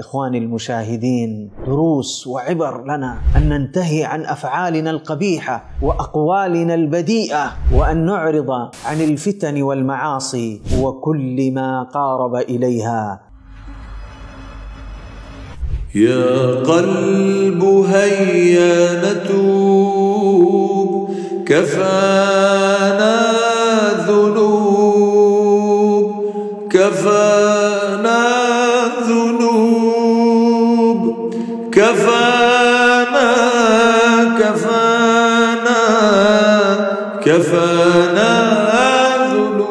إخواني المشاهدين دروس وعبر لنا أن ننتهي عن أفعالنا القبيحة وأقوالنا البديئة وأن نعرض عن الفتن والمعاصي وكل ما قارب إليها يا قلب هيا نتوب كفانا ذنوب كفانا كفانا كفانا كفانا ذنوب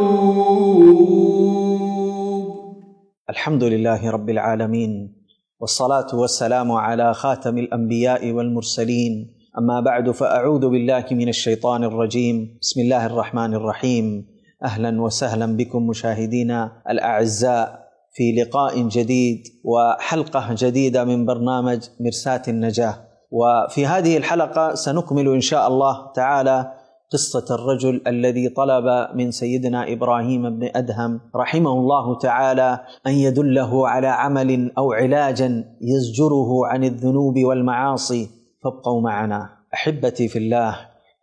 الحمد لله رب العالمين والصلاه والسلام على خاتم الانبياء والمرسلين اما بعد فاعوذ بالله من الشيطان الرجيم بسم الله الرحمن الرحيم اهلا وسهلا بكم مشاهدينا الاعزاء في لقاء جديد وحلقه جديده من برنامج مرساه النجاه وفي هذه الحلقه سنكمل ان شاء الله تعالى قصه الرجل الذي طلب من سيدنا ابراهيم بن ادهم رحمه الله تعالى ان يدله على عمل او علاجا يزجره عن الذنوب والمعاصي فابقوا معنا احبتي في الله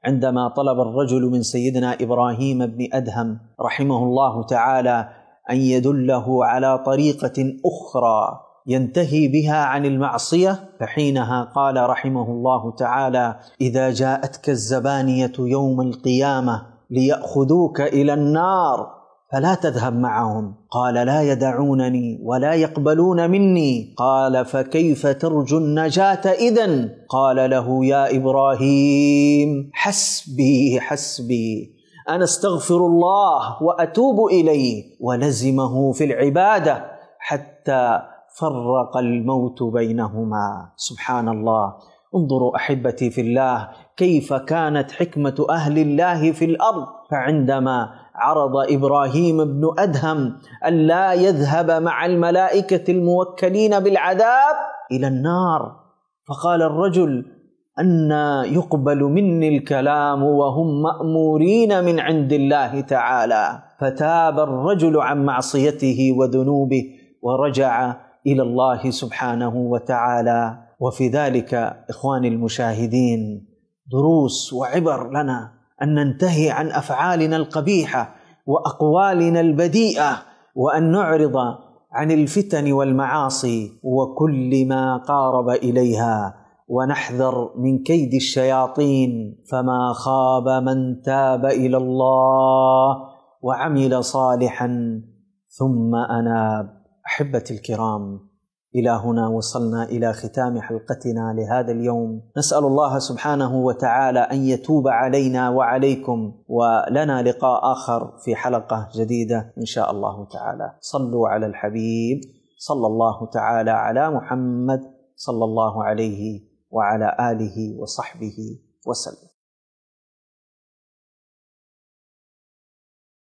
عندما طلب الرجل من سيدنا ابراهيم بن ادهم رحمه الله تعالى ان يدله على طريقه اخرى ينتهي بها عن المعصيه فحينها قال رحمه الله تعالى اذا جاءتك الزبانيه يوم القيامه لياخذوك الى النار فلا تذهب معهم قال لا يدعونني ولا يقبلون مني قال فكيف ترجو النجاه اذا قال له يا ابراهيم حسبي حسبي انا استغفر الله واتوب اليه ولزمه في العباده حتى فرق الموت بينهما سبحان الله انظروا احبتي في الله كيف كانت حكمه اهل الله في الارض فعندما عرض ابراهيم بن ادهم الا يذهب مع الملائكه الموكلين بالعذاب الى النار فقال الرجل أن يقبل مني الكلام وهم مأمورين من عند الله تعالى فتاب الرجل عن معصيته وذنوبه ورجع إلى الله سبحانه وتعالى وفي ذلك إخواني المشاهدين دروس وعبر لنا أن ننتهي عن أفعالنا القبيحة وأقوالنا البديئة وأن نعرض عن الفتن والمعاصي وكل ما قارب إليها ونحذر من كيد الشياطين فما خاب من تاب الى الله وعمل صالحا ثم اناب احبتي الكرام الى هنا وصلنا الى ختام حلقتنا لهذا اليوم نسال الله سبحانه وتعالى ان يتوب علينا وعليكم ولنا لقاء اخر في حلقه جديده ان شاء الله تعالى صلوا على الحبيب صلى الله تعالى على محمد صلى الله عليه وعلى اله وصحبه وسلم